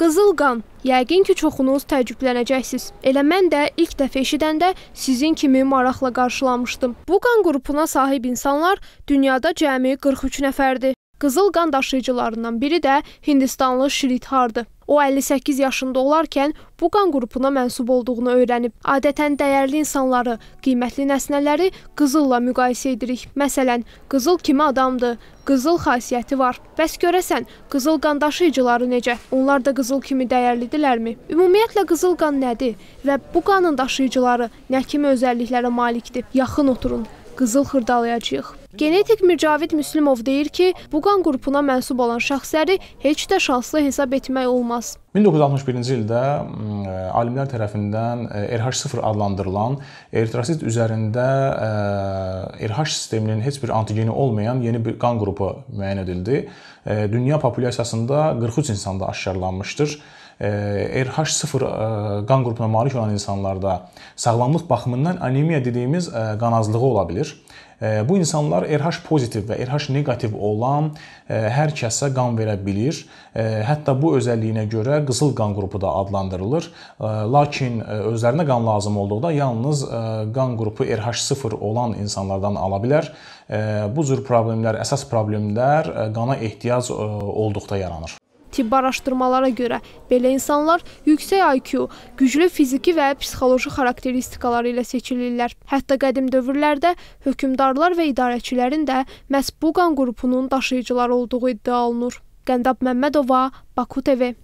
Qızıl qan. Yəqin ki, çoxunuz təəccüblənəcəksiniz. Elə mən də ilk dəfə eşidəndə sizin kimi maraqla qarşılamışdım. Bu qan qrupuna sahib insanlar dünyada cəmi 43 nəfərdir. Qızıl qan daşıyıcılarından biri də Hindistanlı Şridhardır. O 58 yaşında olarkən bu qan qrupuna mənsub olduğunu öyrənib. Adətən dəyərli insanları, qiymətli nəsnələri qızılla müqayisə edirik. Məsələn, qızıl kimi adamdır, qızıl xasiyyəti var. Bəs görəsən, qızıl qan daşıyıcıları necə? Onlar da qızıl kimi dəyərlidirlərmi? Ümumiyyətlə qızıl qan nədir və bu qanın daşıyıcıları nə kimi özəlliklərə malikdir? Yaxın oturun qızıl xırdalayacağıq. Genetik Mircavid Müslimov deyir ki, bu qan qrupuna mənsub olan şəxsləri heç də şanslı hesab etmək olmaz. 1961-ci ildə e, alimlər tərəfindən e, RH0 adlandırılan eritrosit üzərində e, RH sisteminin heç bir antigeni olmayan yeni bir qan qrupu müəyyən edildi. Dünya populyasiyasında 43 insanda aşkarlanmışdır. RH0 qan qrupuna malik olan insanlarda sağlamlıq baxımından anemiya dediyimiz qanazlığı ola bilir. Bu insanlar RH pozitiv və RH negativ olan hər kəsə qan verə bilir. Hətta bu özəlliyinə görə qızıl qan qrupu da adlandırılır. Lakin özlərinə qan lazım olduqda yalnız qan qrupu RH0 olan insanlardan ala bilər. Bu cür problemlər, əsas problemlər qana ehtiyac olduqda yaranır. Tibbi araşdırmalara görə belə insanlar yüksək IQ, güclü fiziki və psixoloji xarakteristikaları ilə seçilirlər. Hətta qədim dövrlərdə hökmdarlar və idarəçilərin də məhz bu qan qrupunun daşıyıcıları olduğu iddia olunur. Qəndab Məmmədova, Baku TV